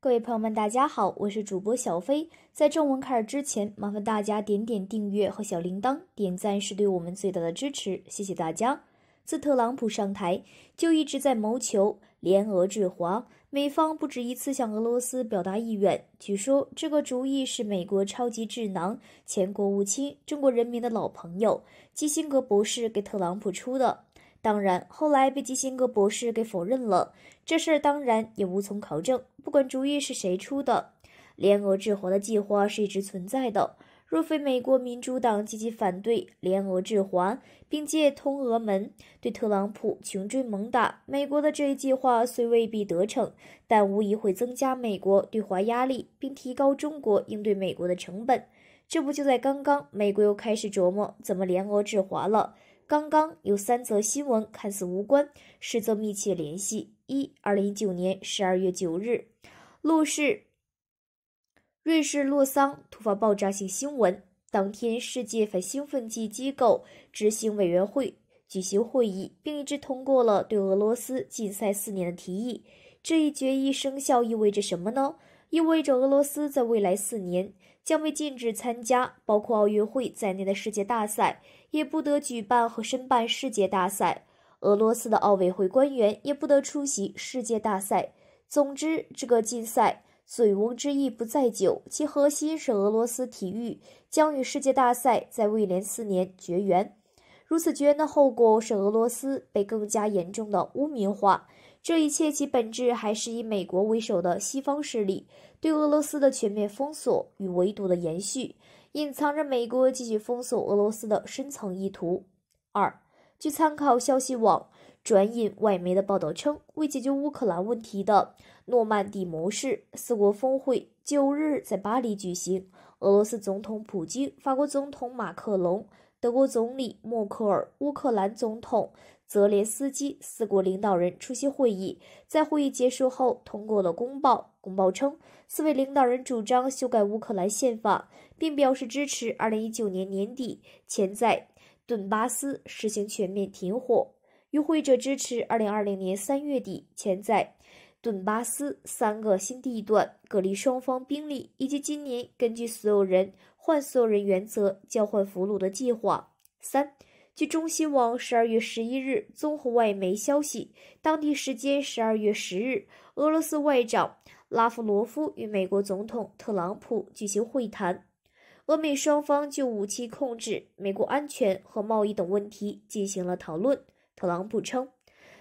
各位朋友们，大家好，我是主播小飞。在正文开始之前，麻烦大家点点订阅和小铃铛，点赞是对我们最大的支持，谢谢大家。自特朗普上台，就一直在谋求联俄制华，美方不止一次向俄罗斯表达意愿。据说这个主意是美国超级智囊、前国务卿、中国人民的老朋友基辛格博士给特朗普出的，当然后来被基辛格博士给否认了。这事儿当然也无从考证，不管主意是谁出的，联俄制华的计划是一直存在的。若非美国民主党积极反对联俄制华，并借通俄门对特朗普穷追猛打，美国的这一计划虽未必得逞，但无疑会增加美国对华压力，并提高中国应对美国的成本。这不就在刚刚，美国又开始琢磨怎么联俄制华了。刚刚有三则新闻看似无关，实则密切联系。一，二零一九年十二月九日，路是瑞士洛桑突发爆炸性新闻。当天，世界反兴奋剂机构执行委员会举行会议，并一致通过了对俄罗斯禁赛四年的提议。这一决议生效意味着什么呢？意味着俄罗斯在未来四年将被禁止参加包括奥运会在内的世界大赛，也不得举办和申办世界大赛。俄罗斯的奥委会官员也不得出席世界大赛。总之，这个禁赛醉翁之意不在酒，其核心是俄罗斯体育将与世界大赛在未来四年绝缘。如此绝缘的后果是，俄罗斯被更加严重的污名化。这一切其本质还是以美国为首的西方势力对俄罗斯的全面封锁与围堵的延续，隐藏着美国继续封锁俄罗斯的深层意图。二，据参考消息网转引外媒的报道称，为解决乌克兰问题的诺曼底模式四国峰会九日在巴黎举行，俄罗斯总统普京、法国总统马克龙、德国总理默克尔、乌克兰总统。泽连斯基四国领导人出席会议，在会议结束后通过了公报。公报称，四位领导人主张修改乌克兰宪法，并表示支持2019年年底前在顿巴斯实行全面停火。与会者支持2020年3月底前在顿巴斯三个新地段隔离双方兵力，以及今年根据所有人换所有人原则交换俘虏的计划。三。据中新网十二月十一日综合外媒消息，当地时间十二月十日，俄罗斯外长拉夫罗夫与美国总统特朗普举行会谈，俄美双方就武器控制、美国安全和贸易等问题进行了讨论。特朗普称，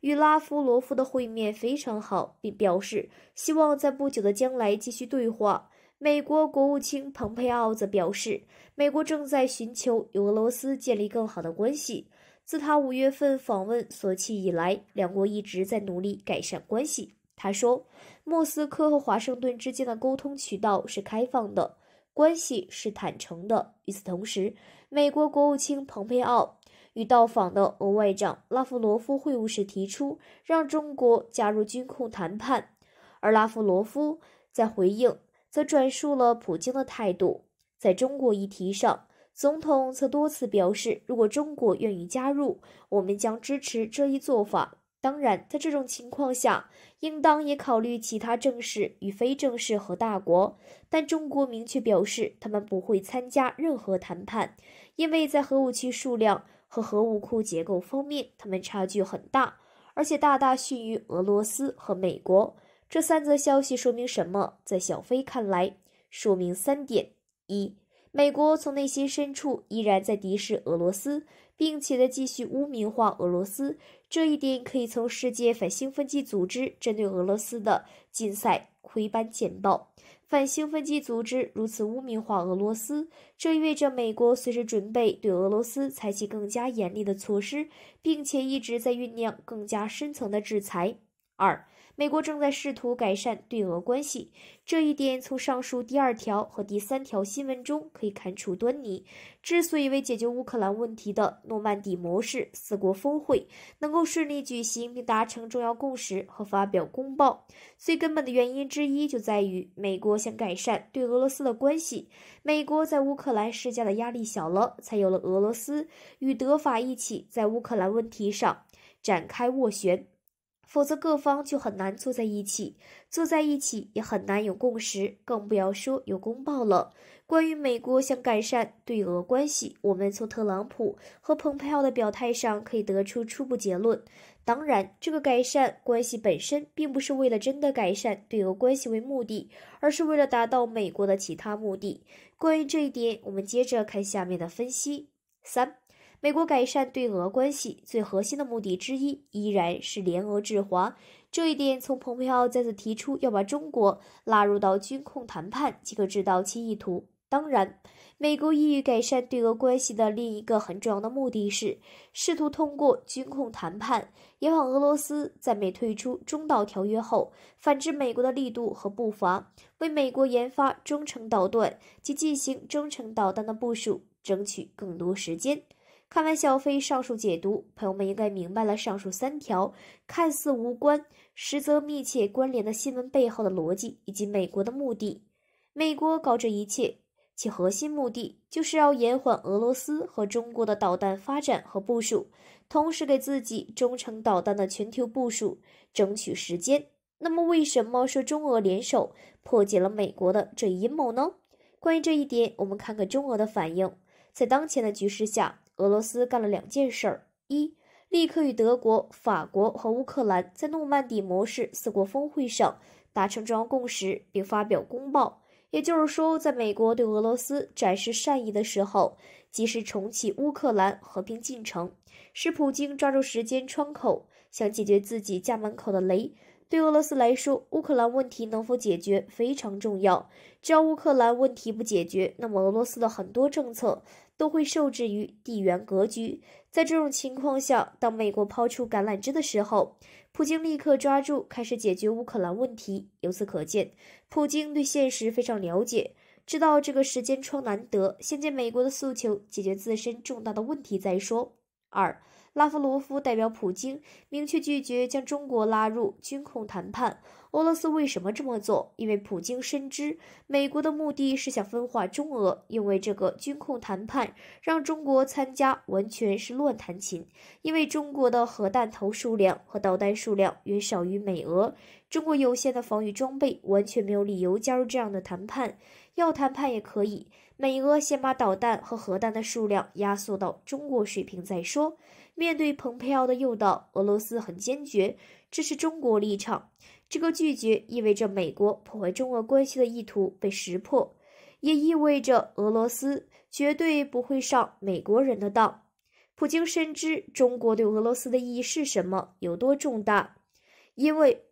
与拉夫罗夫的会面非常好，并表示希望在不久的将来继续对话。美国国务卿蓬佩奥则表示，美国正在寻求与俄罗斯建立更好的关系。自他五月份访问索契以来，两国一直在努力改善关系。他说，莫斯科和华盛顿之间的沟通渠道是开放的，关系是坦诚的。与此同时，美国国务卿蓬佩奥与到访的俄外长拉夫罗夫会晤时提出，让中国加入军控谈判。而拉夫罗夫在回应。则转述了普京的态度，在中国议题上，总统曾多次表示，如果中国愿意加入，我们将支持这一做法。当然，在这种情况下，应当也考虑其他正式与非正式核大国，但中国明确表示，他们不会参加任何谈判，因为在核武器数量和核武库结构方面，他们差距很大，而且大大逊于俄罗斯和美国。这三则消息说明什么？在小飞看来，说明三点：一、美国从内心深处依然在敌视俄罗斯，并且在继续污名化俄罗斯。这一点可以从世界反兴奋剂组织针对俄罗斯的禁赛、窥斑简报。反兴奋剂组织如此污名化俄罗斯，这意味着美国随时准备对俄罗斯采取更加严厉的措施，并且一直在酝酿更加深层的制裁。二，美国正在试图改善对俄关系，这一点从上述第二条和第三条新闻中可以看出端倪。之所以为解决乌克兰问题的诺曼底模式四国峰会能够顺利举行并达成重要共识和发表公报，最根本的原因之一就在于美国想改善对俄罗斯的关系。美国在乌克兰施加的压力小了，才有了俄罗斯与德法一起在乌克兰问题上展开斡旋。否则，各方就很难坐在一起，坐在一起也很难有共识，更不要说有公报了。关于美国想改善对俄关系，我们从特朗普和蓬佩奥的表态上可以得出初步结论。当然，这个改善关系本身并不是为了真的改善对俄关系为目的，而是为了达到美国的其他目的。关于这一点，我们接着看下面的分析三。美国改善对俄关系最核心的目的之一依然是联俄制华，这一点从蓬佩奥再次提出要把中国拉入到军控谈判即可知道其意图。当然，美国意欲改善对俄关系的另一个很重要的目的是试图通过军控谈判，延缓俄罗斯在美退出中导条约后反制美国的力度和步伐，为美国研发中程导弹及进行中程导弹的部署争取更多时间。看完小飞上述解读，朋友们应该明白了上述三条看似无关，实则密切关联的新闻背后的逻辑以及美国的目的。美国搞这一切，其核心目的就是要延缓俄罗斯和中国的导弹发展和部署，同时给自己中程导弹的全球部署争取时间。那么，为什么说中俄联手破解了美国的这一阴谋呢？关于这一点，我们看看中俄的反应。在当前的局势下。俄罗斯干了两件事儿：一，立刻与德国、法国和乌克兰在诺曼底模式四国峰会上达成重要共识，并发表公报。也就是说，在美国对俄罗斯展示善意的时候，及时重启乌克兰和平进程，使普京抓住时间窗口，想解决自己家门口的雷。对俄罗斯来说，乌克兰问题能否解决非常重要。只要乌克兰问题不解决，那么俄罗斯的很多政策。都会受制于地缘格局。在这种情况下，当美国抛出橄榄枝的时候，普京立刻抓住，开始解决乌克兰问题。由此可见，普京对现实非常了解，知道这个时间窗难得，先借美国的诉求解决自身重大的问题再说。二。拉夫罗夫代表普京明确拒绝将中国拉入军控谈判。俄罗斯为什么这么做？因为普京深知美国的目的是想分化中俄。因为这个军控谈判让中国参加完全是乱弹琴。因为中国的核弹头数量和导弹数量远少于美俄，中国有限的防御装备完全没有理由加入这样的谈判。要谈判也可以，美俄先把导弹和核弹的数量压缩到中国水平再说。面对蓬佩奥的诱导，俄罗斯很坚决，这是中国立场。这个拒绝意味着美国破坏中俄关系的意图被识破，也意味着俄罗斯绝对不会上美国人的当。普京深知中国对俄罗斯的意义是什么，有多重大。因为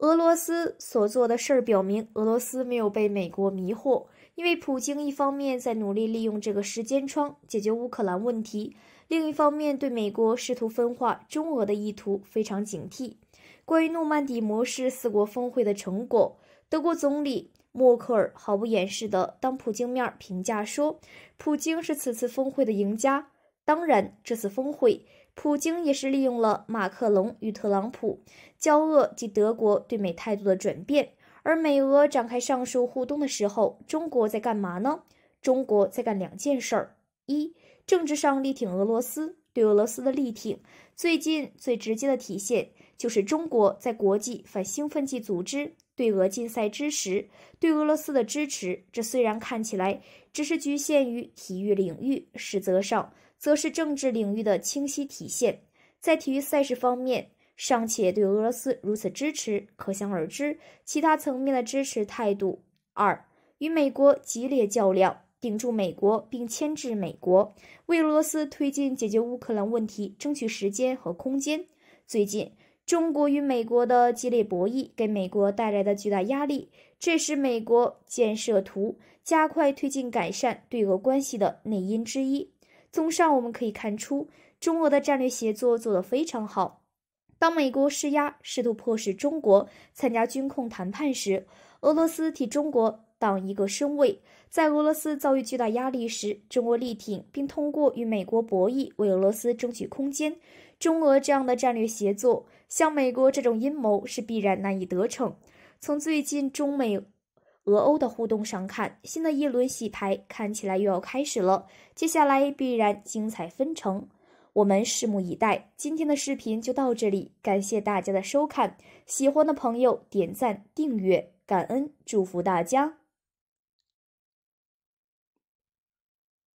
俄罗斯所做的事儿表明，俄罗斯没有被美国迷惑。因为普京一方面在努力利用这个时间窗解决乌克兰问题。另一方面，对美国试图分化中俄的意图非常警惕。关于诺曼底模式四国峰会的成果，德国总理默克尔毫不掩饰地当普京面评价说：“普京是此次峰会的赢家。”当然，这次峰会，普京也是利用了马克龙与特朗普交恶及德国对美态度的转变。而美俄展开上述互动的时候，中国在干嘛呢？中国在干两件事儿：一。政治上力挺俄罗斯，对俄罗斯的力挺，最近最直接的体现就是中国在国际反兴奋剂组织对俄禁赛之时，对俄罗斯的支持。这虽然看起来只是局限于体育领域，实则上则是政治领域的清晰体现。在体育赛事方面尚且对俄罗斯如此支持，可想而知其他层面的支持态度。二，与美国激烈较量。顶住美国，并牵制美国，为俄罗斯推进解决乌克兰问题争取时间和空间。最近，中国与美国的激烈博弈给美国带来的巨大压力，这是美国建设图加快推进改善对俄关系的内因之一。综上，我们可以看出，中俄的战略协作做得非常好。当美国施压，试图迫使中国参加军控谈判时，俄罗斯替中国。当一个身位，在俄罗斯遭遇巨大压力时，中国力挺，并通过与美国博弈为俄罗斯争取空间。中俄这样的战略协作，像美国这种阴谋是必然难以得逞。从最近中美、俄欧的互动上看，新的一轮洗牌看起来又要开始了，接下来必然精彩纷呈，我们拭目以待。今天的视频就到这里，感谢大家的收看，喜欢的朋友点赞订阅，感恩祝福大家。